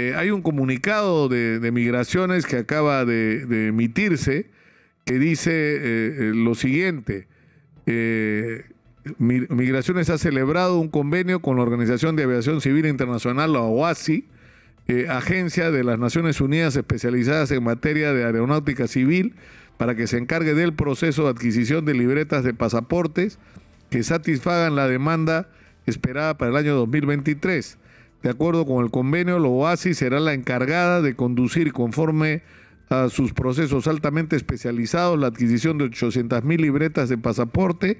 Eh, hay un comunicado de, migraciones que acaba de, emitirse que dice eh, eh, lo siguiente. migraciones ha celebrado un convenio con la Organización de Aviación Civil Internacional, la OASI, agencia de las Naciones Unidas especializadas en materia de aeronáutica civil, para que se encargue del proceso de adquisición de libretas de pasaportes que satisfagan la demanda esperada para el año 2023. De acuerdo con el convenio, la OASI será la encargada de conducir conforme a sus procesos altamente especializados la adquisición de 800.000 libretas de pasaporte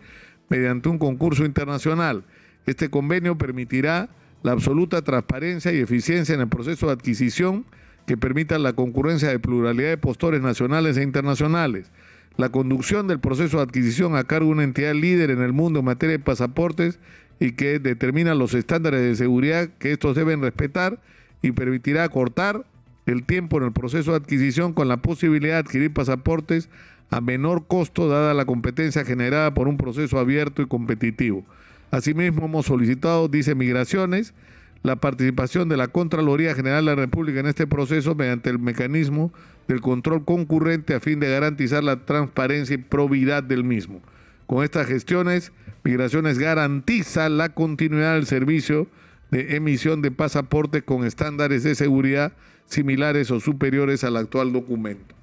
mediante un concurso internacional. Este convenio permitirá la absoluta transparencia y eficiencia en el proceso de adquisición que permita la concurrencia de pluralidad de postores nacionales e internacionales. La conducción del proceso de adquisición a cargo de una entidad líder en el mundo en materia de pasaportes y que determina los estándares de seguridad que estos deben respetar y permitirá acortar el tiempo en el proceso de adquisición con la posibilidad de adquirir pasaportes a menor costo dada la competencia generada por un proceso abierto y competitivo. Asimismo, hemos solicitado, dice Migraciones, la participación de la Contraloría General de la República en este proceso mediante el mecanismo del control concurrente a fin de garantizar la transparencia y probidad del mismo. Con estas gestiones, Migraciones garantiza la continuidad del servicio de emisión de pasaporte con estándares de seguridad similares o superiores al actual documento.